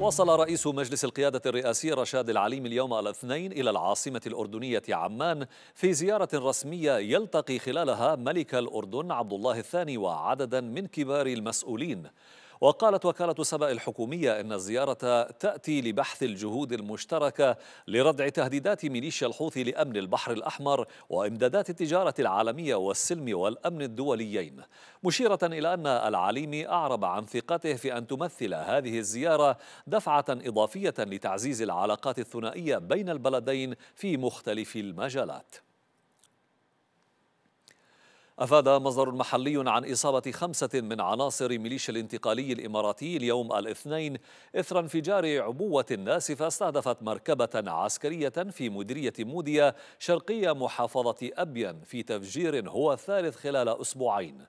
وصل رئيس مجلس القيادة الرئاسي رشاد العليم اليوم الاثنين إلى العاصمة الأردنية عمان في زيارة رسمية يلتقي خلالها ملك الأردن عبد الله الثاني وعددا من كبار المسؤولين وقالت وكالة سبأ الحكومية أن الزيارة تأتي لبحث الجهود المشتركة لردع تهديدات ميليشيا الحوثي لأمن البحر الأحمر وإمدادات التجارة العالمية والسلم والأمن الدوليين مشيرة إلى أن العليمي أعرب عن ثقته في أن تمثل هذه الزيارة دفعة إضافية لتعزيز العلاقات الثنائية بين البلدين في مختلف المجالات أفاد مصدر محلي عن إصابة خمسة من عناصر ميليشيا الانتقالي الإماراتي اليوم الاثنين إثر انفجار عبوة ناسفة استهدفت مركبة عسكرية في مديرية موديا شرقية محافظة أبين في تفجير هو الثالث خلال أسبوعين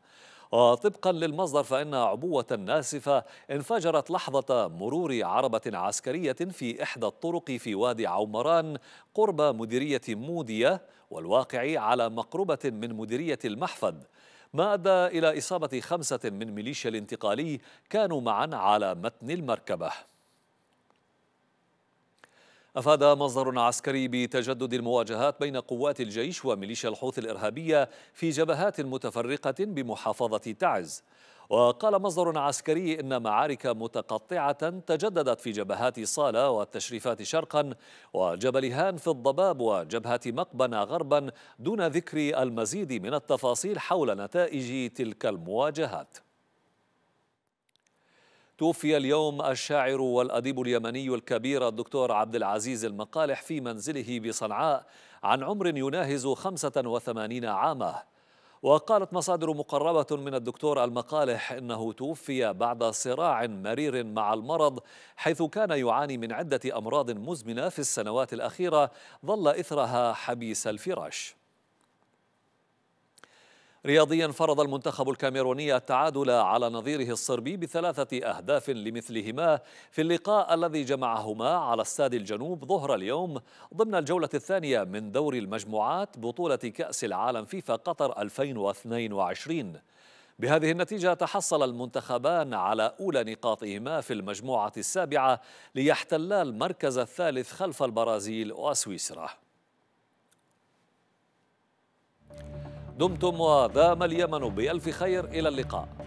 وطبقا للمصدر فإن عبوة ناسفة انفجرت لحظة مرور عربة عسكرية في إحدى الطرق في وادي عمران قرب مديرية مودية والواقع على مقربة من مديرية المحفد ما أدى إلى إصابة خمسة من ميليشيا الانتقالي كانوا معا على متن المركبة أفاد مصدر عسكري بتجدد المواجهات بين قوات الجيش وميليشيا الحوثي الإرهابية في جبهات متفرقة بمحافظة تعز وقال مصدر عسكري إن معارك متقطعة تجددت في جبهات صالة والتشريفات شرقا وجبل هان في الضباب وجبهة مقبنة غربا دون ذكر المزيد من التفاصيل حول نتائج تلك المواجهات توفي اليوم الشاعر والأديب اليمني الكبير الدكتور عبد العزيز المقالح في منزله بصنعاء عن عمر يناهز 85 عاما وقالت مصادر مقربة من الدكتور المقالح إنه توفي بعد صراع مرير مع المرض حيث كان يعاني من عدة أمراض مزمنة في السنوات الأخيرة ظل إثرها حبيس الفراش رياضيا فرض المنتخب الكاميروني التعادل على نظيره الصربي بثلاثة أهداف لمثلهما في اللقاء الذي جمعهما على استاد الجنوب ظهر اليوم ضمن الجولة الثانية من دور المجموعات بطولة كأس العالم فيفا قطر 2022 بهذه النتيجة تحصل المنتخبان على أولى نقاطهما في المجموعة السابعة ليحتلا المركز الثالث خلف البرازيل وسويسرا دمتم ودام اليمن بألف خير إلى اللقاء